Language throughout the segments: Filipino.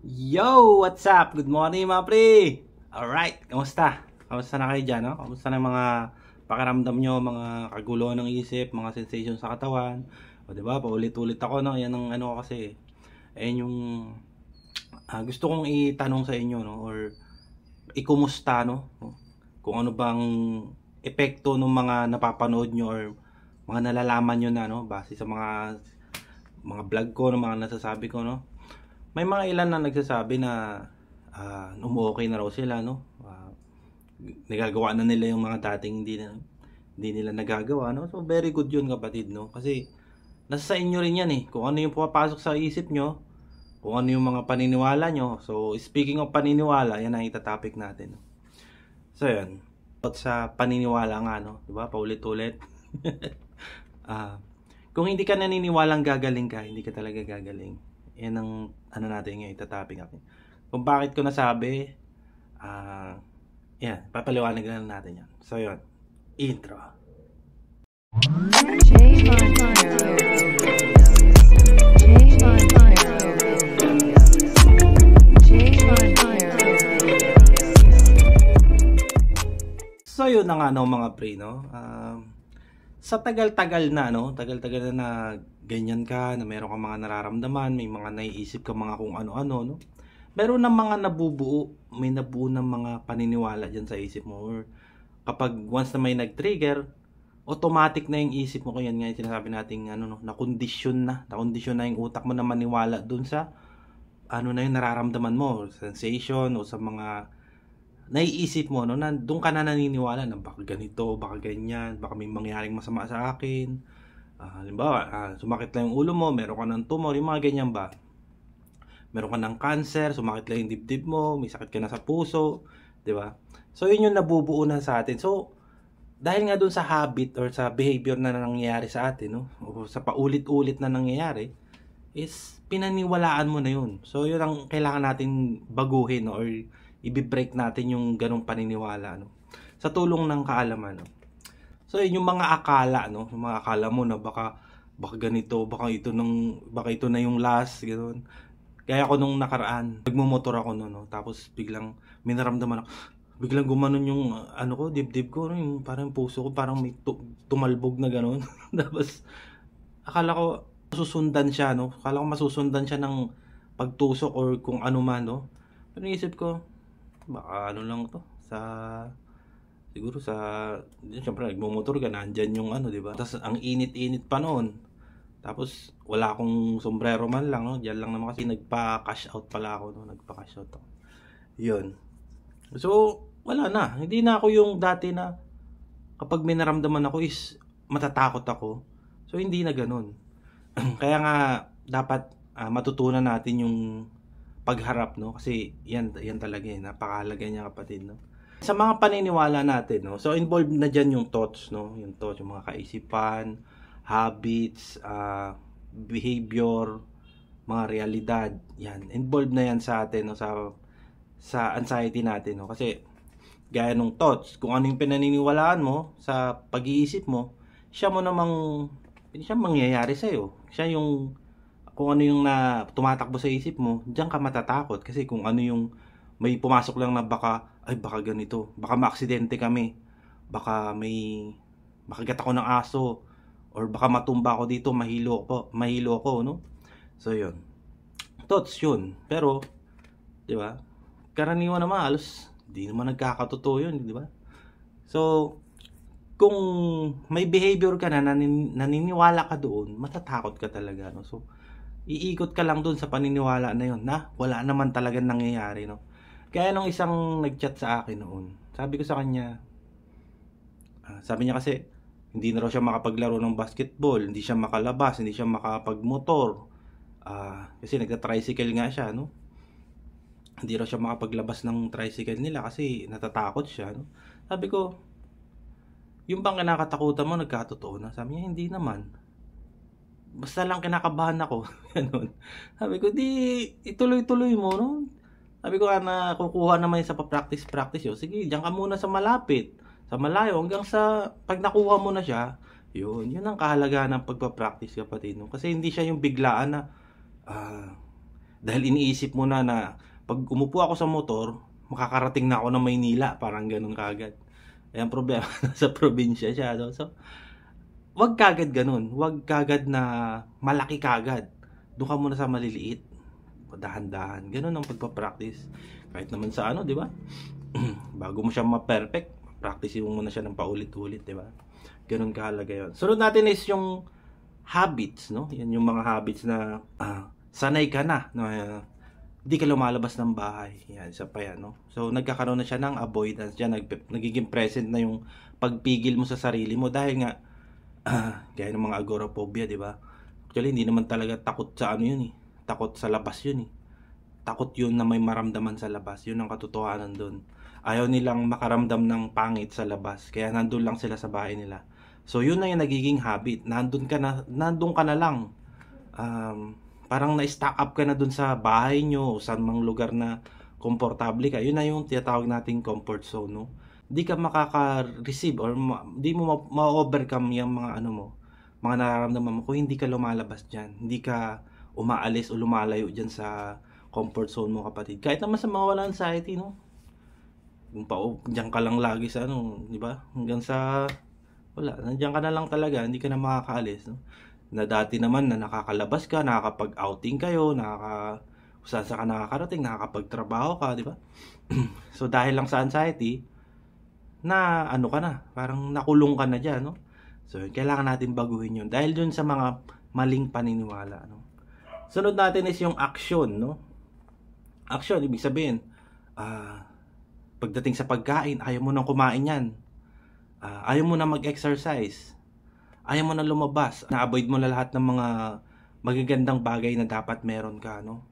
Yo! What's up? Good morning mga pre! Alright, kamusta? Kamusta na kayo dyan? No? Kamusta na mga pakiramdam nyo, mga kagulo ng isip, mga sensation sa katawan? O diba, paulit-ulit ako, no? Yan ang ano kasi, ayan eh, yung uh, gusto kong itanong sa inyo, no? Or ikumusta, no? Kung ano bang epekto ng mga napapanood nyo or mga nalalaman nyo na, no? Base sa mga mga vlog ko, no? mga nasasabi ko, no? may mga ilan na nagsasabi na uh, ah, umu-okay na raw sila no uh, nagagawa na nila yung mga dating hindi na hindi nila nagagawa no so very good yun kapatid no kasi nasa sa inyo rin yan eh kung ano yung pumapasok sa isip nyo kung ano yung mga paniniwala nyo so speaking of paniniwala yan ang itatopic natin no? so yan at sa paniniwala nga no di ba paulit-ulit uh, kung hindi ka naniniwalang gagaling ka hindi ka talaga gagaling yan ang ano natin yung itatopic natin. Kung bakit ko nasabi, ah, uh, yan, papaliwanag na natin yan. So, yun. Intro. So yun na nga no mga pre no. Um, uh, sa tagal-tagal na no, tagal-tagal na nag ganyan ka, na meron kang mga nararamdaman, may mga naiisip ka mga kung ano-ano, no? Meron ng mga nabubuo, may nabuo ng mga paniniwala dyan sa isip mo. Or kapag once na may nag-trigger, automatic na yung isip mo. Kaya nga yung sinasabi natin, ano, no, na-condition na. Na-condition na yung utak mo na maniwala dun sa ano na yung nararamdaman mo, sensation o sa mga naiisip mo, no, na, doon ka na naniniwala na baka ganito, baka ganyan, baka may mangyaring masama sa akin, Uh, halimbawa, uh, sumakit lang yung ulo mo, meron ka ng tumor, yung mga ganyan ba? Meron ka ng cancer, sumakit lang yung dibdib mo, may sakit ka na sa puso, di ba? So, yun yung nabubuo na sa atin. So, dahil nga dun sa habit or sa behavior na nangyayari sa atin, no? o sa paulit-ulit na nangyayari, is pinaniwalaan mo na yun. So, yun ang kailangan natin baguhin no? or ibibreak natin yung ganong paniniwala. No? Sa tulong ng kaalaman. No? So yun yung mga akala no, yung mga akala mo na baka baka ganito, baka ito nang baka ito na yung last ganoon. Kaya ako nung nakaraan, nagmumotor ako noon, no? tapos biglang minaramdaman ako, biglang gumanon yung ah, ano ko, dibdib ko, ano yung parang puso ko, parang may tu- tumalbog na ganoon. Tapos, akala ko susundan siya, no? Akala ko masusundan siya ng pagtusok or kung ano man, no? Pero isip ko, baka ano lang to, sa Siguro sa, yun, syempre motor ka, nandyan yung ano, di ba? Tapos ang init-init pa noon. Tapos wala akong sombrero man lang, no? Diyan lang naman kasi nagpa-cash out pala ako, no? Nagpa-cash out ako. Yun. So, wala na. Hindi na ako yung dati na kapag may naramdaman ako is matatakot ako. So, hindi na ganoon Kaya nga, dapat uh, matutunan natin yung pagharap, no? Kasi yan, yan talaga, eh. napakahalaga niya kapatid, no? Sa mga paniniwala natin, no? so involved na diyan yung thoughts, no? yung thoughts, yung mga kaisipan, habits, uh, behavior, mga realidad. Yan, involved na yan sa atin, no? sa, sa anxiety natin. No? Kasi gaya ng thoughts, kung ano yung pinaniniwalaan mo sa pag-iisip mo, siya mo namang, siya mangyayari sa iyo. Siya yung, kung ano yung na tumatakbo sa isip mo, diyan ka matatakot. Kasi kung ano yung may pumasok lang na baka ay baka ganito, baka maaksidente kami, baka may makagat ako ng aso or baka matumba ako dito, mahilo ako, mahilo ako, no? So 'yun. Thoughts 'yun. Pero 'di ba? Karaniwan naman halos hindi naman nagkakatotoo 'yun, 'di ba? So kung may behavior ka na nanin, naniniwala ka doon, matatakot ka talaga, no? So iikot ka lang doon sa paniniwala na 'yon na wala naman talaga nangyayari, no? Kaya nung isang nagchat sa akin noon, sabi ko sa kanya, uh, sabi niya kasi, hindi na raw siya makapaglaro ng basketball, hindi siya makalabas, hindi siya makapagmotor. Uh, kasi nagta-tricycle nga siya, no? Hindi raw siya makapaglabas ng tricycle nila kasi natatakot siya, no? Sabi ko, yung bang kinakatakutan mo, nagkatotoo na? Sabi niya, hindi naman. Basta lang kinakabahan ako. Ganun. Sabi ko, di, ituloy-tuloy mo, no? Sabi ko na kukuha naman sa pa-practice-practice yun. Sige, diyan ka muna sa malapit, sa malayo, hanggang sa pag nakuha mo na siya, yun, yun ang kahalagaan ng pagpa-practice kapatid. No? Kasi hindi siya yung biglaan na, uh, dahil iniisip mo na na pag umupo ako sa motor, makakarating na ako ng Maynila, parang ganun kagad. Ayan problema sa probinsya siya. No? So, wag kagad ganun. Wag kagad na malaki kagad. Doon ka muna sa maliliit dahan-dahan. Ganun ang pagpa-practice. Kahit naman sa ano, 'di ba? Bago mo siya ma-perfect, practice mo muna siya ng paulit-ulit, 'di ba? Ganun kahalaga 'yon. Sunod natin is yung habits, no? Yan yung mga habits na uh, sanay ka na, no? Uh, hindi ka lumalabas ng bahay. Yan, isa pa yan, no? So, nagkakaroon na siya ng avoidance dyan. Nag, nagiging present na yung pagpigil mo sa sarili mo dahil nga, uh, gaya ng mga agoraphobia, di ba? Actually, hindi naman talaga takot sa ano yun, eh takot sa labas yun eh. Takot yun na may maramdaman sa labas. Yun ang katotohanan doon. Ayaw nilang makaramdam ng pangit sa labas. Kaya nandun lang sila sa bahay nila. So yun na yung nagiging habit. Nandun ka na, nandun ka na lang. Um, parang na-stock up ka na doon sa bahay nyo o saan mang lugar na komportable ka. Yun na yung tinatawag nating comfort zone, no? Di ka makaka-receive or ma- di mo ma-overcome ma- yung mga ano mo, mga nararamdaman mo kung hindi ka lumalabas dyan. Hindi ka umaalis o lumalayo dyan sa comfort zone mo kapatid. Kahit naman sa mawala anxiety, no? Yung pa, oh, dyan ka lang lagi sa ano, di ba? Hanggang sa, wala, nandiyan ka na lang talaga, hindi ka na makakaalis, no? Na dati naman na nakakalabas ka, nakakapag-outing kayo, nakaka saan sa ka nakakarating, nakakapagtrabaho ka, di ba? so dahil lang sa anxiety, na ano ka na, parang nakulong ka na diyan, no? So kailangan natin baguhin 'yun dahil dun sa mga maling paniniwala, no? Sunod natin is yung action, no? Action, ibig sabihin, uh, pagdating sa pagkain, ayaw mo nang kumain yan. Uh, ayaw mo na mag-exercise. Ayaw mo na lumabas. Na-avoid mo na lahat ng mga magagandang bagay na dapat meron ka, no?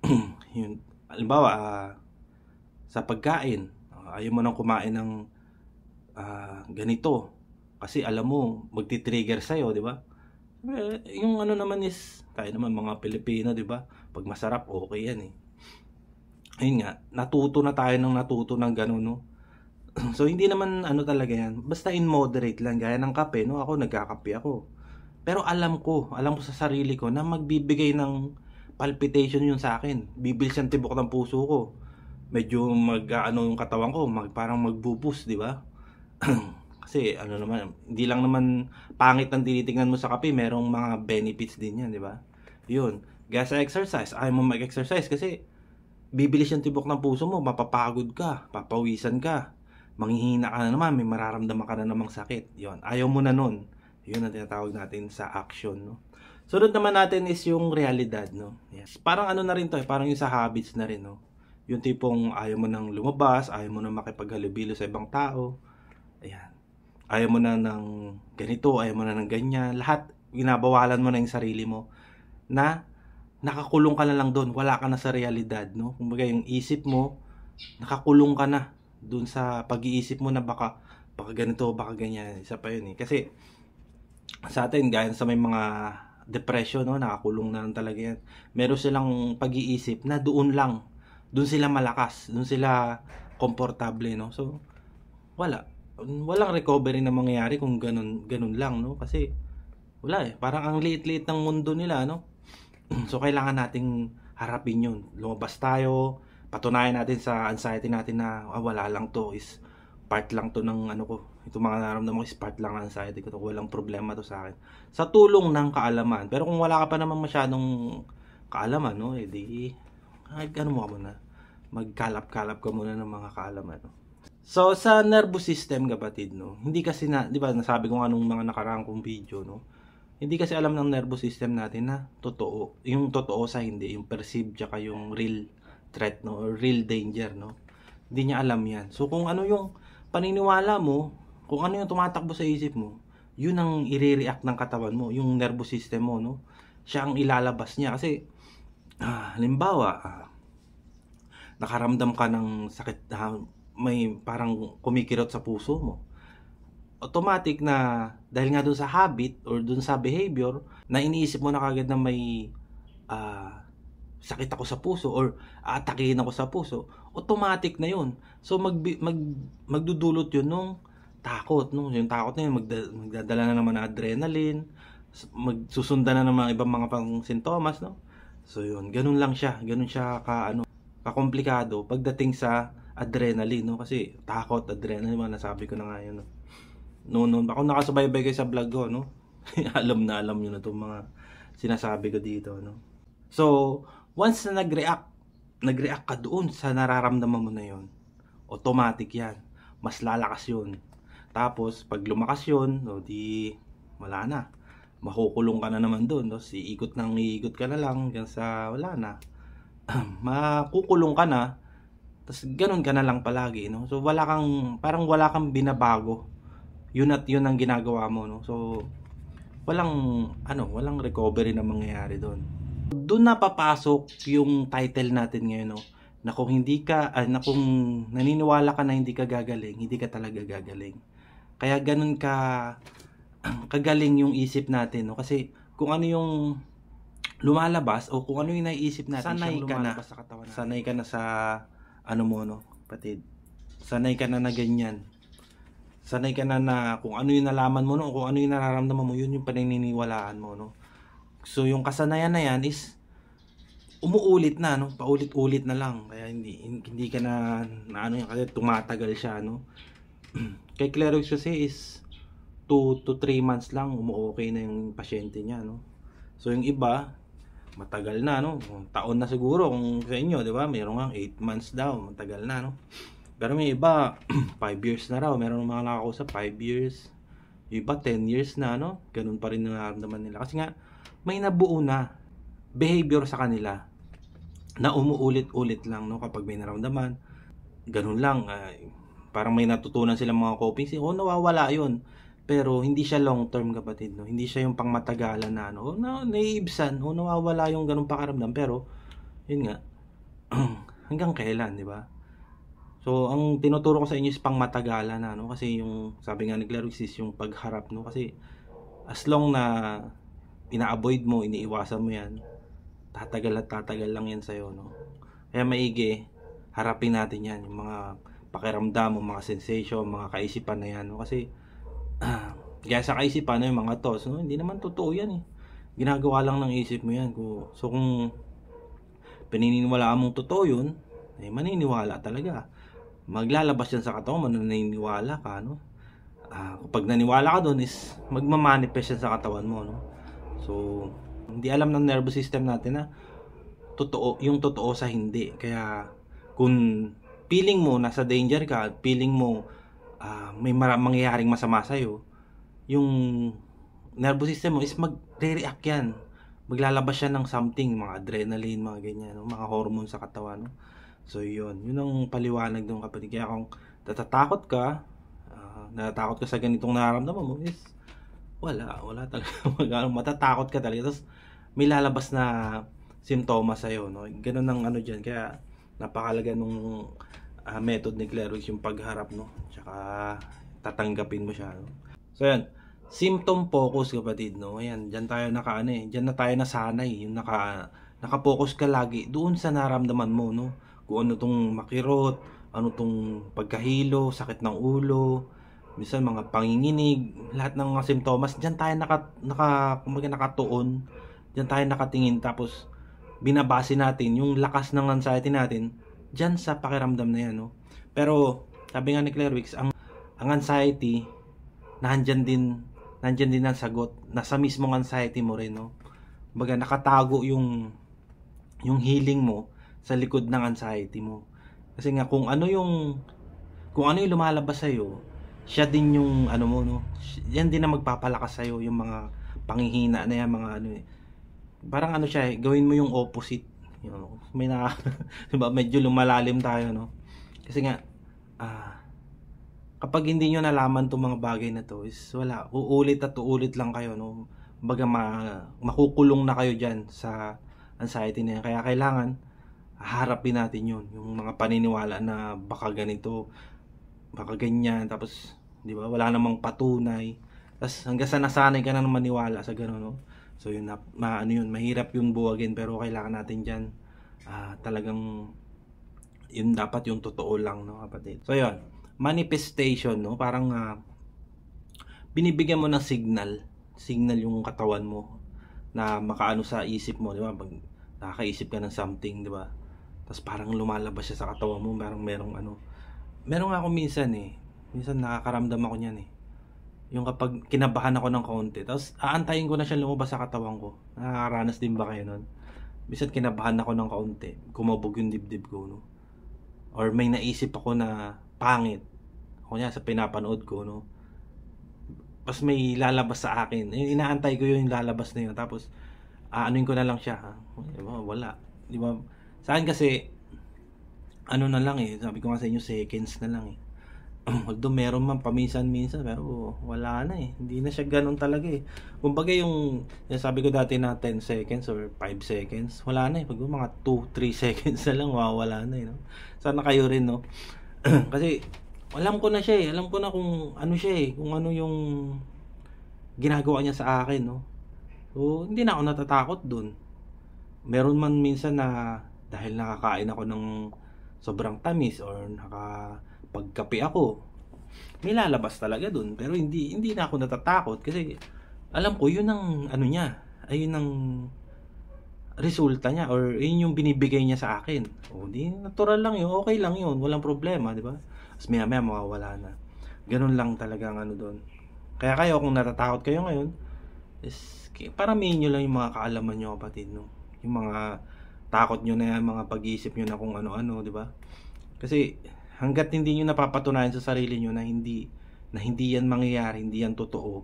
yun, halimbawa, uh, sa pagkain, uh, ayaw mo nang kumain ng uh, ganito kasi alam mo magti-trigger sa iyo, 'di ba? Eh, yung ano naman is, tayo naman mga Pilipino, di ba? Pag masarap, okay yan eh. Ayun nga, natuto na tayo ng natuto ng ganun, no? so, hindi naman ano talaga yan. Basta in moderate lang, gaya ng kape, no? Ako, nagkakape ako. Pero alam ko, alam ko sa sarili ko na magbibigay ng palpitation yun sa akin. Bibilis ang tibok ng puso ko. Medyo mag, ano yung katawan ko, mag, parang magbubus, di ba? Kasi ano naman, hindi lang naman pangit ang tinitingnan mo sa kape, merong mga benefits din yan, di ba? Yun. Kaya sa exercise, ayaw mo mag-exercise kasi bibilis yung tibok ng puso mo, mapapagod ka, papawisan ka, manghihina ka na naman, may mararamdaman ka na namang sakit. Yun, ayaw mo na nun. Yun ang tinatawag natin sa action, no? Sunod naman natin is yung realidad, no? Yes. Parang ano na rin to, eh, parang yung sa habits na rin, no? Yung tipong ayaw mo nang lumabas, ayaw mo nang makipaghalubilo sa ibang tao. Ayan ayaw mo na ng ganito, ayaw mo na ng ganyan, lahat, binabawalan mo na yung sarili mo na nakakulong ka na lang doon, wala ka na sa realidad, no? Kumbaga yung isip mo, nakakulong ka na doon sa pag-iisip mo na baka, baka ganito, baka ganyan, isa pa yun eh. Kasi sa atin, gaya sa may mga depression, no? nakakulong na lang talaga yan. Meron silang pag-iisip na doon lang, doon sila malakas, doon sila komportable, no? So, wala walang recovery na mangyayari kung ganun, ganun lang, no? Kasi, wala eh. Parang ang liit-liit ng mundo nila, no? so, kailangan nating harapin yun. Lumabas tayo, patunayan natin sa anxiety natin na ah, wala lang to is part lang to ng ano ko. Ito mga nararamdaman ko is part lang ng anxiety ko. To. Walang problema to sa akin. Sa tulong ng kaalaman. Pero kung wala ka pa naman masyadong kaalaman, no? edi eh, di, ay, ano mo ka muna? Magkalap-kalap ka muna ng mga kaalaman, no? So sa nervous system kapatid no, hindi kasi na, 'di ba nasabi ko nga nung mga nakaraang kong video no. Hindi kasi alam ng nervous system natin na totoo, yung totoo sa hindi, yung perceived tsaka yung real threat no or real danger no. Hindi niya alam 'yan. So kung ano yung paniniwala mo, kung ano yung tumatakbo sa isip mo, yun ang ire-react ng katawan mo, yung nervous system mo no. Siya ang ilalabas niya kasi ah, halimbawa ah, nakaramdam ka ng sakit ah, may parang kumikirot sa puso mo. Automatic na dahil nga dun sa habit or dun sa behavior na iniisip mo na kagad na may uh, sakit ako sa puso or atakihin ako sa puso, automatic na yun. So mag, mag, magdudulot yun nung takot. Nung, yung takot na yun, magda, magdadala na naman ng adrenaline, magsusunda na ng ibang mga pang sintomas. No? So yun, ganun lang siya. Ganun siya ka, ano, kakomplikado pagdating sa adrenaline, no? Kasi takot, adrenaline, mga nasabi ko na nga yun, no? Noon, noon, ako nakasubaybay kayo sa vlog ko, no? alam na alam niyo na itong mga sinasabi ko dito, no? So, once na nag-react, nag-react ka doon sa nararamdaman mo na yon automatic yan. Mas lalakas yun. Tapos, pag lumakas yun, no, di, wala na. Makukulong ka na naman doon. No? Si ikot nang iikot ka na lang hanggang sa wala na. Makukulong ka na tapos ganun ka na lang palagi, no? So wala kang, parang wala kang binabago. Yun at yun ang ginagawa mo, no? So walang, ano, walang recovery na mangyayari doon. Doon na papasok yung title natin ngayon, no? Na kung hindi ka, ah, na kung naniniwala ka na hindi ka gagaling, hindi ka talaga gagaling. Kaya ganun ka, kagaling yung isip natin, no? Kasi kung ano yung lumalabas o kung ano yung naiisip natin sanay ka na sa katawan natin. sanay ka na sa ano mo no, patid. Sanay ka na na ganyan. Sanay ka na na kung ano yung nalaman mo no, kung ano yung nararamdaman mo, yun yung paniniwalaan mo no. So yung kasanayan na yan is umuulit na no, paulit-ulit na lang. Kaya hindi hindi ka na, na ano yung kasi tumatagal siya no. Kay Clerox kasi is 2 to 3 months lang umuokay na yung pasyente niya no. So yung iba matagal na no taon na siguro kung sa inyo di ba meron nga 8 months daw matagal na no pero may iba 5 years na raw meron mga nakakausap 5 years iba 10 years na no ganun pa rin nararamdaman nila kasi nga may nabuo na behavior sa kanila na umuulit-ulit lang no kapag may naramdaman ganun lang uh, parang may natutunan silang mga coping oh nawawala yun pero hindi siya long term kapatid no hindi siya yung pangmatagalan na ano na naiibsan no nawawala yung ganung pakaramdam pero yun nga hanggang kailan di ba so ang tinuturo ko sa inyo is pangmatagalan na no kasi yung sabi nga ni Clerixis yung pagharap no kasi as long na ina-avoid mo iniiwasan mo yan tatagal at tatagal lang yan sa iyo no kaya maigi harapin natin yan yung mga pakiramdam mo mga sensation mga kaisipan na yan no kasi gaya sa kaisip, paano yung mga to? So, hindi naman totoo yan eh. Ginagawa lang ng isip mo yan. So, kung pininiwala mong totoo yun, eh, maniniwala talaga. Maglalabas yan sa katawan, mananiniwala ka, no? Uh, kapag naniwala ka doon is magmamanifest yan sa katawan mo, no? So, hindi alam ng nervous system natin na totoo, yung totoo sa hindi. Kaya, kung feeling mo nasa danger ka, feeling mo uh, may mangyayaring masama sa'yo, yung nervous system mo is magre-react yan. Maglalabas siya ng something, mga adrenaline, mga ganyan, no? mga hormone sa katawan. No? So yun, yun ang paliwanag ng kapatid. Kaya kung natatakot ka, uh, natatakot ka sa ganitong nararamdaman mo is wala, wala talaga. matatakot ka talaga. Tapos may lalabas na simptoma sa'yo. No? Ganun ang ano dyan. Kaya napakalaga nung uh, method ni Cleric yung pagharap no tsaka tatanggapin mo siya no? so yan symptom focus kapatid no ayan diyan tayo nakaano eh diyan na tayo nasanay yung naka naka-focus ka lagi doon sa nararamdaman mo no kung ano tong makirot ano tong pagkahilo sakit ng ulo minsan mga panginginig lahat ng mga sintomas diyan tayo naka naka kumbaga nakatuon diyan tayo nakatingin tapos binabase natin yung lakas ng anxiety natin dyan sa pakiramdam na yan. No? Pero, sabi nga ni Claire Wicks, ang, ang anxiety, nandyan din, nandyan din ang sagot. Nasa mismong anxiety mo rin. No? Baga, nakatago yung, yung healing mo sa likod ng anxiety mo. Kasi nga, kung ano yung, kung ano yung lumalabas sa'yo, siya din yung, ano mo, no? Yan din na magpapalakas sa'yo, yung mga panghihina na yan, mga ano eh. Parang ano siya eh, gawin mo yung opposite yun, know, may na, diba, medyo lumalalim tayo, no? Kasi nga, ah, kapag hindi nyo nalaman itong mga bagay na to is wala, uulit at uulit lang kayo, no? Baga ma, makukulong na kayo dyan sa anxiety na yan. Kaya kailangan, harapin natin yun. Yung mga paniniwala na baka ganito, baka ganyan, tapos, di ba, wala namang patunay. Tapos hanggang sa nasanay ka na ng maniwala sa gano'n, no? So yun, na, ma, ano yun, mahirap yung buwagin pero kailangan natin dyan uh, talagang yun dapat yung totoo lang no kapatid. So yun, manifestation no, parang uh, binibigyan mo ng signal, signal yung katawan mo na makaano sa isip mo, di ba? Pag nakakaisip ka ng something, di ba? Tapos parang lumalabas siya sa katawan mo, merong merong ano. Meron nga ako minsan eh. Minsan nakakaramdam ako niyan eh. Yung kapag kinabahan ako ng konti. Tapos aantayin ko na siya lumabas sa katawan ko. Nakakaranas din ba kayo nun? Bisan kinabahan ako ng kaunti. Kumabog yung dibdib ko, no? Or may naisip ako na pangit. Kunya sa pinapanood ko, no? Tapos may lalabas sa akin. Inaantay ko yung lalabas na yun. Tapos, aanuin ko na lang siya. Ha? Diba? Wala. Diba? Saan kasi, ano na lang eh. Sabi ko nga sa inyo, seconds na lang eh although meron man paminsan-minsan pero wala na eh hindi na siya ganun talaga eh kumbaga yung sabi ko dati na 10 seconds or 5 seconds wala na eh pag mga 2 3 seconds na lang wawala na eh no? sana kayo rin no kasi alam ko na siya eh alam ko na kung ano siya eh kung ano yung ginagawa niya sa akin no so hindi na ako natatakot dun meron man minsan na dahil nakakain ako ng sobrang tamis or naka pagkape ako, may lalabas talaga dun. Pero hindi, hindi na ako natatakot kasi alam ko yun ang ano niya. Ayun ang resulta niya or yun yung binibigay niya sa akin. O di, natural lang yun. Okay lang yun. Walang problema, di ba? Tapos maya maya mawawala na. Ganun lang talaga ang ano doon. Kaya kayo, kung natatakot kayo ngayon, is, para nyo lang yung mga kaalaman nyo kapatid, no? Yung mga takot nyo na yan, mga pag-iisip nyo na kung ano-ano, di ba? Kasi, hanggat hindi niyo napapatunayan sa sarili niyo na hindi na hindi yan mangyayari, hindi yan totoo.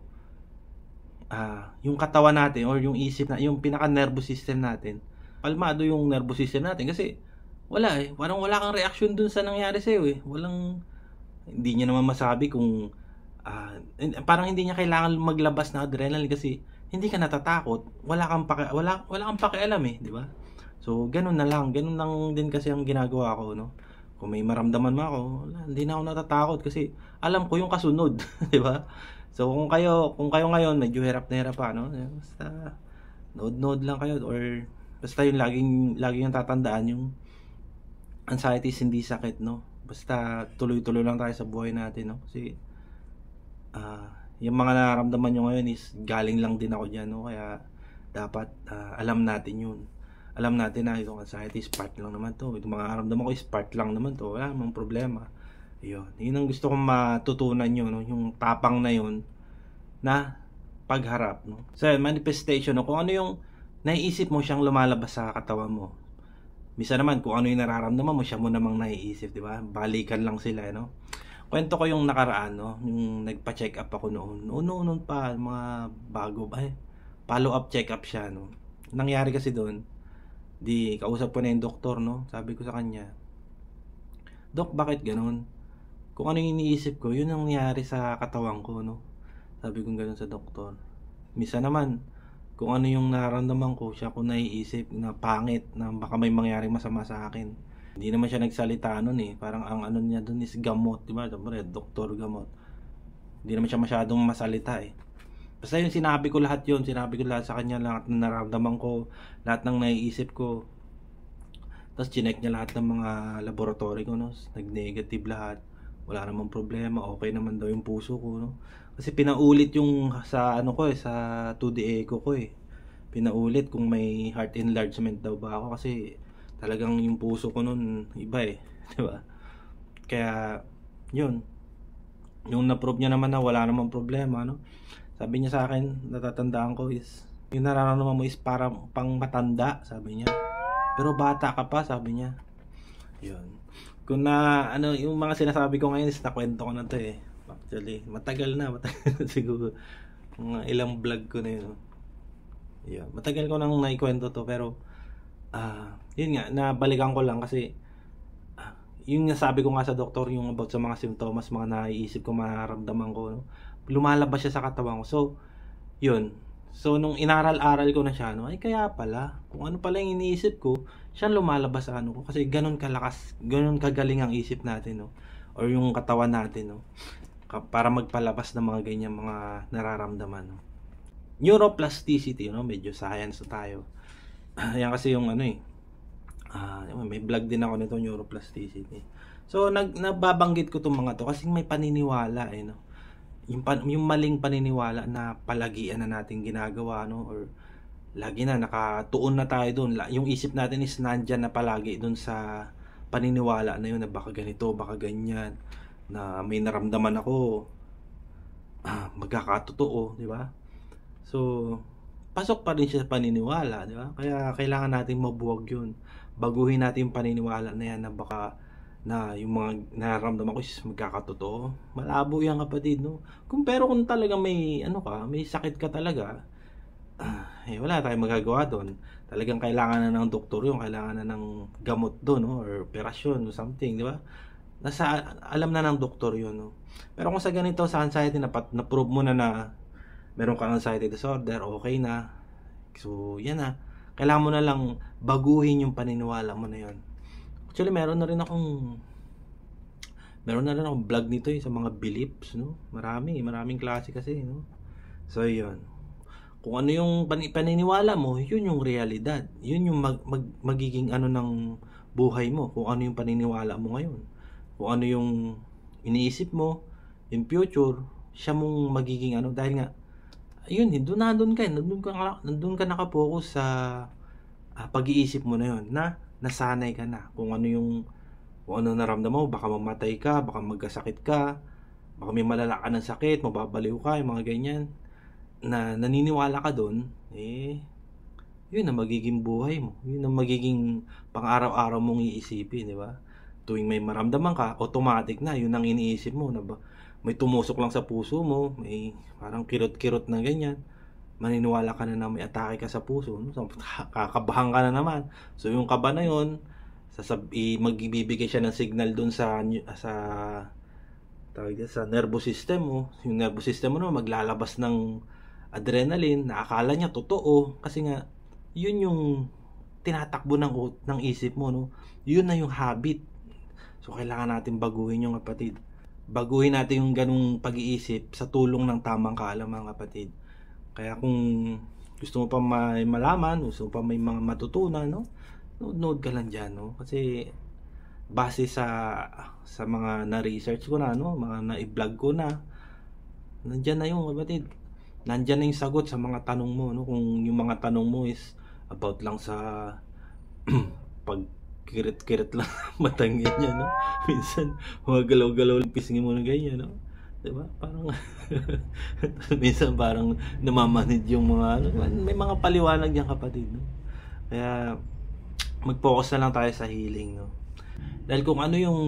Ah, uh, yung katawan natin or yung isip na yung pinaka nervous system natin, palmado yung nervous system natin kasi wala eh, parang wala kang reaction dun sa nangyari sa iyo eh. Walang hindi niya naman masabi kung uh, parang hindi niya kailangan maglabas ng adrenaline kasi hindi ka natatakot, wala kang paki, wala wala kang pakialam eh, di ba? So, ganun na lang, ganun lang din kasi ang ginagawa ko, no. Kung may maramdaman mo ako, wala, hindi na ako natatakot kasi alam ko yung kasunod, 'di ba? So kung kayo, kung kayo ngayon medyo hirap na hirap pa, no? Basta nod-nod lang kayo or basta yung laging laging yung tatandaan yung anxiety is hindi sakit, no? Basta tuloy-tuloy lang tayo sa buhay natin, no? Kasi uh, yung mga nararamdaman nyo ngayon is galing lang din ako diyan, no? Kaya dapat uh, alam natin yun alam natin na itong anxiety is part lang naman to. Itong mga aramdam ko is part lang naman to. Wala namang problema. Yun. Yun ang gusto kong matutunan nyo, no? yung tapang na yun na pagharap. No? So, manifestation, no? kung ano yung naiisip mo siyang lumalabas sa katawan mo. Misa naman, kung ano yung nararamdaman mo, siya mo namang naiisip, di ba? Balikan lang sila, no? Kwento ko yung nakaraan, no? Yung nagpa-check up ako noon. Noon, noon pa, mga bago ba? Eh, follow-up check up siya, no? Nangyari kasi doon, Di, kausap ko na yung doktor, no? Sabi ko sa kanya, Dok, bakit ganun? Kung ano yung iniisip ko, yun ang nangyari sa katawan ko, no? Sabi ko ganun sa doktor. Misa naman, kung ano yung nararamdaman ko, siya ko naiisip na pangit, na baka may mangyaring masama sa akin. Hindi naman siya nagsalita nun eh. Parang ang ano niya doon is gamot, di ba? doktor gamot. Hindi naman siya masyadong masalita eh. Basta yung sinabi ko lahat yun, sinabi ko lahat sa kanya, lahat ng nararamdaman ko, lahat ng naiisip ko. Tapos chinek niya lahat ng mga laboratory ko, no? nag-negative lahat. Wala namang problema, okay naman daw yung puso ko. No? Kasi pinaulit yung sa ano ko eh, sa 2D echo ko eh. Pinaulit kung may heart enlargement daw ba ako kasi talagang yung puso ko nun iba eh. Di ba? Kaya, yun. Yung na-prove niya naman na wala namang problema, no? Sabi niya sa akin, natatandaan ko is, yung nararamdaman mo is para pang matanda, sabi niya. Pero bata ka pa, sabi niya. Yun. Kung na, ano, yung mga sinasabi ko ngayon is nakwento ko na to eh. Actually, matagal na, matagal siguro. Mga ilang vlog ko na yun. Yun. Matagal ko nang naikwento to, pero, ah, uh, yun nga, nabalikan ko lang kasi, uh, yung nasabi ko nga sa doktor, yung about sa mga simptomas, mga naiisip ko, mararamdaman ko, no? lumalabas siya sa katawan ko. So, yun. So, nung inaral-aral ko na siya, no, ay kaya pala, kung ano pala yung iniisip ko, siya lumalabas sa ano ko. Kasi ganun kalakas, ganun kagaling ang isip natin, no. Or yung katawan natin, no. Para magpalabas ng mga ganyan mga nararamdaman, no. Neuroplasticity, no, medyo science tayo. Yan kasi yung ano eh. Uh, may vlog din ako nito, neuroplasticity. So, nag, nababanggit ko itong mga to kasi may paniniwala, eh, no yung, yung maling paniniwala na palagian na natin ginagawa no or lagi na nakatuon na tayo doon yung isip natin is nandyan na palagi doon sa paniniwala na yun na baka ganito baka ganyan na may naramdaman ako ah, magkakatotoo di ba so pasok pa rin siya sa paniniwala di ba kaya kailangan natin mabuwag yun baguhin natin yung paniniwala na yan na baka na yung mga nararamdaman ko is magkakatotoo. Malabo yan kapatid, no? Kung pero kung talaga may, ano ka, may sakit ka talaga, ah, eh, wala tayong magagawa doon. Talagang kailangan na ng doktor yung kailangan na ng gamot doon, no? Or operasyon or something, di ba? Nasa, alam na ng doktor yun, no? Pero kung sa ganito, sa anxiety, na, na-prove mo na na meron kang anxiety disorder, okay na. So, yan na. Ah. Kailangan mo na lang baguhin yung paniniwala mo na yun. Actually, meron na rin akong meron na rin akong vlog nito yung eh, sa mga beliefs, no? Marami, maraming klase kasi, no? So, yun. Kung ano yung paniniwala mo, yun yung realidad. Yun yung mag, mag, magiging ano ng buhay mo. Kung ano yung paniniwala mo ngayon. Kung ano yung iniisip mo, in future, siya mong magiging ano. Dahil nga, yun, eh, doon na doon ka. Eh. Nandun ka, nandun ka nakapokus sa uh, pag-iisip mo na yun. Na, nasanay ka na kung ano yung kung ano naramdaman mo, baka mamatay ka, baka magkasakit ka, baka may malala ka ng sakit, mababaliw ka, yung mga ganyan, na naniniwala ka doon, eh, yun ang magiging buhay mo. Yun ang magiging pang-araw-araw mong iisipin, di ba? Tuwing may maramdaman ka, automatic na, yun ang iniisip mo, na ba? May tumusok lang sa puso mo, may parang kirot-kirot na ganyan maniniwala ka na na may atake ka sa puso, no? So, kakabahan ka na naman. So yung kaba na yon, sasab magbibigay siya ng signal doon sa sa tawag dito, sa nervous system mo. Yung nervous system mo no, maglalabas ng adrenaline na akala niya totoo kasi nga yun yung tinatakbo ng ng isip mo no. Yun na yung habit. So kailangan natin baguhin yung kapatid. Baguhin natin yung ganung pag-iisip sa tulong ng tamang kaalaman kapatid. Kaya kung gusto mo pa may malaman, gusto mo pa may mga matutunan, no? Nood-nood ka lang dyan, no? Kasi base sa sa mga na-research ko na, no? Mga na-vlog ko na, nandyan na yung kapatid. Nandyan na yung sagot sa mga tanong mo, no? Kung yung mga tanong mo is about lang sa pag kirit-kirit lang matangin niya, no? Minsan, mga galaw-galaw lang pisingin mo na ganyan, no? 'di ba? Parang minsan parang namamanid yung mga ano, may mga paliwanag yang kapatid, no? Kaya mag-focus na lang tayo sa healing, no? Dahil kung ano yung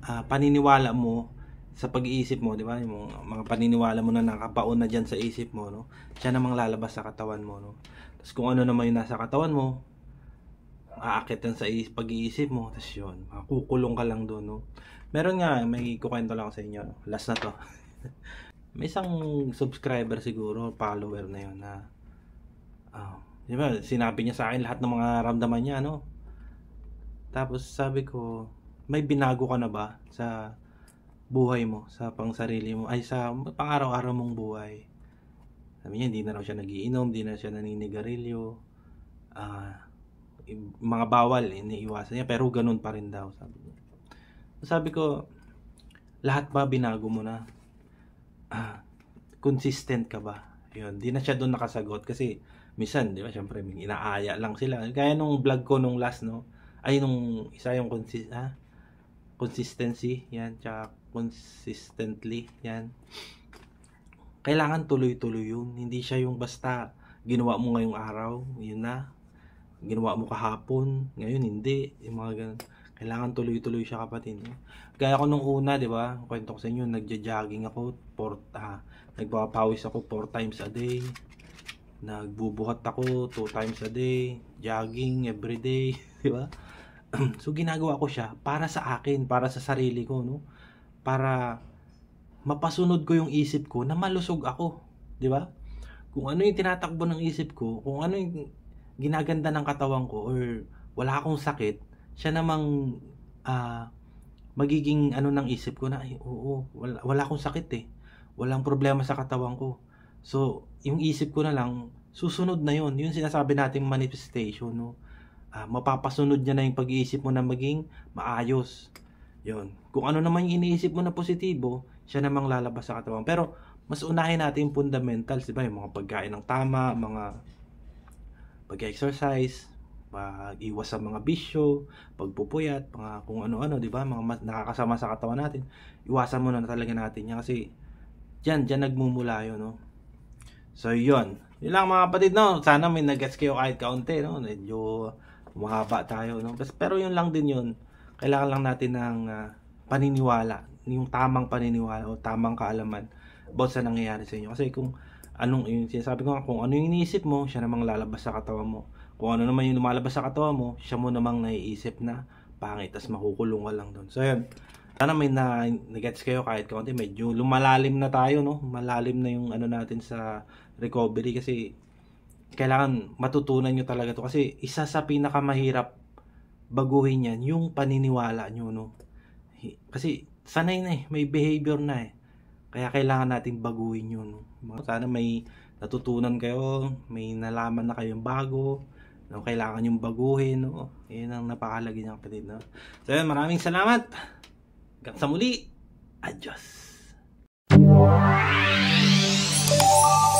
uh, paniniwala mo sa pag-iisip mo, 'di ba? Yung mga paniniwala mo na nakapaon na diyan sa isip mo, no? Siya namang lalabas sa katawan mo, no? Tapos kung ano naman yung nasa katawan mo, aakit yan sa pag-iisip mo. Tapos yun, makukulong ka lang doon. No? Meron nga, may kukwento lang sa inyo. Last na to. may isang subscriber siguro, follower na yun na uh, diba, ba, sinabi niya sa akin lahat ng mga ramdaman niya, no? Tapos sabi ko, may binago ka na ba sa buhay mo, sa pangsarili mo, ay sa pang-araw-araw mong buhay? Sabi niya, hindi na raw siya nagiinom, hindi na siya naninigarilyo, ah, uh, mga bawal, eh, iniiwasan niya, pero ganun pa rin daw, sabi niya. Sabi ko, lahat ba binago mo na? Ah, consistent ka ba? Yun, di na siya doon nakasagot kasi minsan, di ba, syempre, inaaya lang sila. Kaya nung vlog ko nung last, no, ay nung isa yung consist, ha? consistency, yan, tsaka consistently, yan. Kailangan tuloy-tuloy yun. Hindi siya yung basta ginawa mo ngayong araw, yun na, ginawa mo kahapon, ngayon hindi, yung mga ganun. Kailangan tuloy-tuloy siya kapatid. Gaya ko nung una, di ba? Kwento ko sa inyo, nagja-jogging ako, four, ah, nagpapawis ako 4 times a day. Nagbubuhat ako 2 times a day, jogging every day, di ba? so ginagawa ko siya para sa akin, para sa sarili ko, no? Para mapasunod ko yung isip ko na malusog ako, di ba? Kung ano yung tinatakbo ng isip ko, kung ano yung ginaganda ng katawan ko or wala akong sakit, siya namang uh, magiging ano ng isip ko na ay oo, wala, wala akong sakit eh. Walang problema sa katawan ko. So, yung isip ko na lang susunod na yun. Yung sinasabi nating manifestation, no? Uh, mapapasunod niya na yung pag-iisip mo na maging maayos. Yun. Kung ano naman yung iniisip mo na positibo, siya namang lalabas sa katawan. Pero, mas unahin natin yung fundamentals, di ba? Yung mga pagkain ng tama, mga pag-exercise, pag-iwas sa mga bisyo, pagpupuyat, mga kung ano-ano, 'di ba? Mga nakakasama sa katawan natin. Iwasan muna na talaga natin 'yan kasi diyan diyan nagmumula 'yon, no. So, 'yon. Yun lang mga kapatid, no. Sana may nag-gets kayo kahit kaunti, no. Medyo mahaba tayo, no. Pero 'yun lang din 'yun. Kailangan lang natin ng uh, paniniwala, yung tamang paniniwala o tamang kaalaman about sa nangyayari sa inyo. Kasi kung anong yung sinasabi ko nga, kung ano yung iniisip mo, siya namang lalabas sa katawa mo. Kung ano naman yung lumalabas sa katawa mo, siya mo namang naiisip na pangit, tas makukulong ka lang doon. So, yan. Sana may na, na-gets kayo kahit kaunti. Medyo lumalalim na tayo, no? Malalim na yung ano natin sa recovery kasi kailangan matutunan nyo talaga to kasi isa sa pinakamahirap baguhin yan yung paniniwala nyo, no? Kasi sanay na eh, may behavior na eh. Kaya kailangan natin baguhin yun, no? Sana may natutunan kayo, may nalaman na kayong bago, no, kailangan yung baguhin. No? Yun ang napakalagi niyang kapatid. No? So yun, maraming salamat. Hanggang sa muli. Adios. Wow.